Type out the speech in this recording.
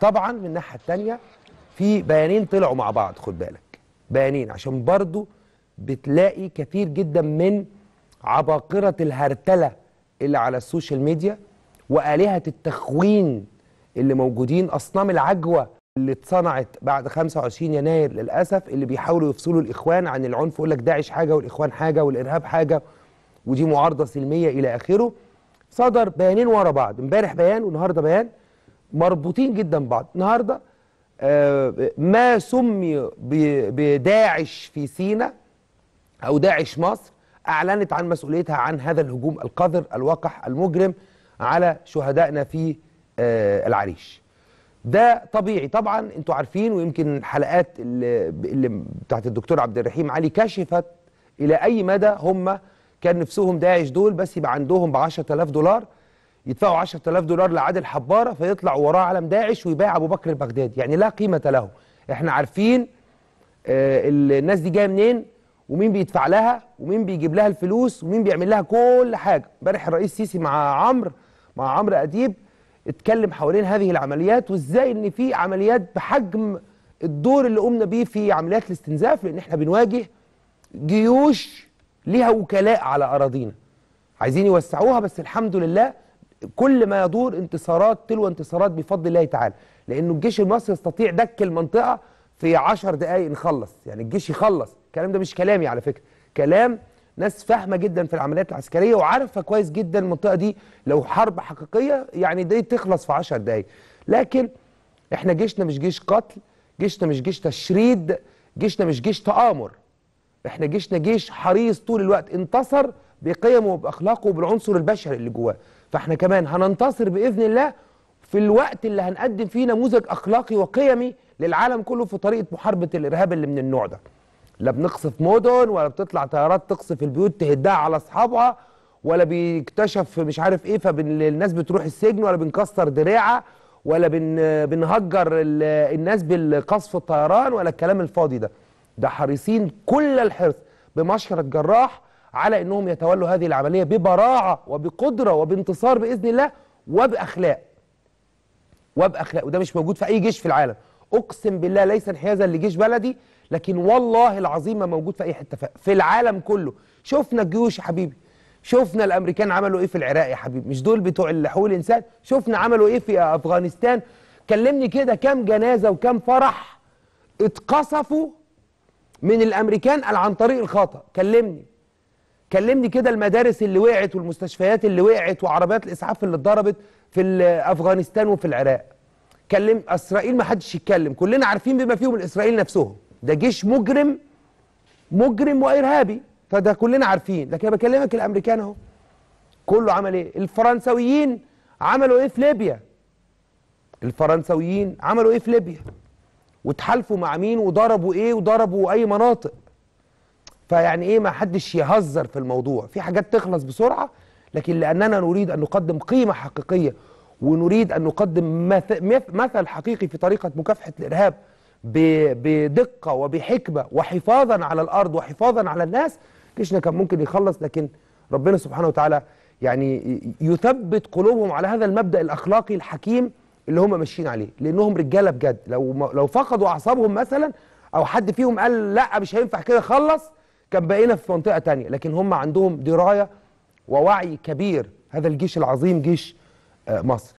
طبعا من الناحيه الثانيه في بيانين طلعوا مع بعض خد بالك بيانين عشان برضو بتلاقي كثير جدا من عباقره الهرتله اللي على السوشيال ميديا والهه التخوين اللي موجودين اصنام العجوه اللي اتصنعت بعد 25 يناير للاسف اللي بيحاولوا يفصلوا الاخوان عن العنف يقول لك داعش حاجه والاخوان حاجه والارهاب حاجه ودي معارضه سلميه الى اخره صدر بيانين ورا بعض امبارح بيان والنهارده بيان مربوطين جدا ببعض النهارده آه، ما سمي بداعش في سينا او داعش مصر اعلنت عن مسؤوليتها عن هذا الهجوم القذر الوقح المجرم على شهدائنا في آه، العريش ده طبيعي طبعا انتوا عارفين ويمكن الحلقات اللي, اللي بتاعت الدكتور عبد الرحيم علي كشفت الى اي مدى هم كان نفسهم داعش دول بس يبقى عندهم ب 10000 دولار يدفعوا 10000 دولار لعادل حباره فيطلع وراه علم داعش ويبايع ابو بكر البغدادي يعني لا قيمه له احنا عارفين آه، الناس دي جايه منين ومين بيدفع لها ومين بيجيب لها الفلوس ومين بيعمل لها كل حاجه امبارح الرئيس السيسي مع عمرو مع عمرو اديب اتكلم حوالين هذه العمليات وازاي ان في عمليات بحجم الدور اللي قمنا بيه في عمليات الاستنزاف لان احنا بنواجه جيوش ليها وكلاء على اراضينا عايزين يوسعوها بس الحمد لله كل ما يدور انتصارات تلو انتصارات بفضل الله تعالى لانه الجيش المصري يستطيع دك المنطقه في 10 دقائق نخلص يعني الجيش يخلص الكلام ده مش كلامي على فكره كلام ناس فاهمه جدا في العمليات العسكريه وعارفه كويس جدا المنطقه دي لو حرب حقيقيه يعني دي تخلص في 10 دقائق لكن احنا جيشنا مش جيش قتل جيشنا مش جيش تشريد جيشنا مش جيش تآمر احنا جيشنا جيش حريص طول الوقت انتصر بقيمه وباخلاقه وبالعنصر البشري اللي جواه فاحنا كمان هننتصر باذن الله في الوقت اللي هنقدم فيه نموذج اخلاقي وقيمي للعالم كله في طريقه محاربه الارهاب اللي من النوع ده لا بنقصف مدن ولا بتطلع طيارات تقصف البيوت تهدها على اصحابها ولا بيكتشف مش عارف ايه فالناس بتروح السجن ولا بنكسر دراعه ولا بن بنهجر الناس بالقصف الطيران ولا الكلام الفاضي ده ده حريصين كل الحرص بمشرط جراح على انهم يتولوا هذه العمليه ببراعه وبقدره وبانتصار باذن الله وباخلاق وباخلاق وده مش موجود في اي جيش في العالم اقسم بالله ليس انحيازا لجيش بلدي لكن والله العظيم ما موجود في اي حته في العالم كله شفنا الجيوش يا حبيبي شفنا الامريكان عملوا ايه في العراق يا حبيبي مش دول بتوع حقوق الانسان شفنا عملوا ايه في افغانستان كلمني كده كام جنازه وكام فرح اتقصفوا من الامريكان عن طريق الخطا كلمني كلمني كده المدارس اللي وقعت والمستشفيات اللي وقعت وعربيات الاسعاف اللي اتضربت في افغانستان وفي العراق كلم اسرائيل ما حدش يتكلم كلنا عارفين بما فيهم الاسرائيل نفسهم ده جيش مجرم مجرم وارهابي فده كلنا عارفين لكن انا بكلمك الامريكان اهو كله عمل ايه الفرنسويين عملوا ايه في ليبيا الفرنسويين عملوا ايه في ليبيا وتحالفوا مع مين وضربوا ايه وضربوا اي مناطق فيعني ايه ما حدش يهزر في الموضوع في حاجات تخلص بسرعه لكن لاننا نريد ان نقدم قيمه حقيقيه ونريد ان نقدم مثل حقيقي في طريقه مكافحه الارهاب بدقه وبحكمه وحفاظا على الارض وحفاظا على الناس جيشنا كان ممكن يخلص لكن ربنا سبحانه وتعالى يعني يثبت قلوبهم على هذا المبدا الاخلاقي الحكيم اللي هم ماشيين عليه لانهم رجاله بجد لو لو فقدوا اعصابهم مثلا او حد فيهم قال لا مش هينفع كده خلص كان بقينا في منطقه تانية لكن هم عندهم درايه ووعي كبير هذا الجيش العظيم جيش آه، مصر